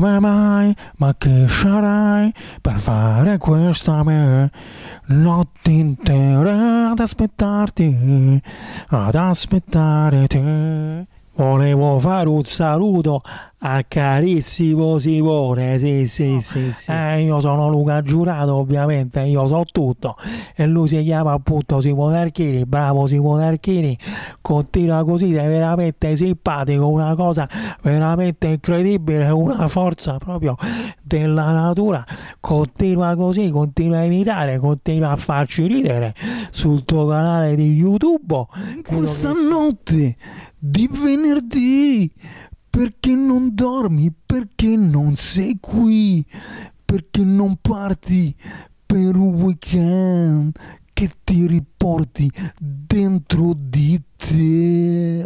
Come mai? Ma che sarai per fare questo a me? Notte intera ad aspettarti, ad aspettare te. Oh, Volevo fare un saluto a carissimo Simone, sì oh, sì sì, sì. Eh, io sono Luca Giurato ovviamente, io so tutto e lui si chiama appunto Simone Archini, bravo Simone Archini, continua così, sei veramente simpatico, una cosa veramente incredibile, una forza proprio della natura, continua così, continua a imitare, continua a farci ridere sul tuo canale di YouTube. Questa che... notte di venerdì Dì, perché non dormi? Perché non sei qui? Perché non parti per un weekend che ti riporti dentro di te?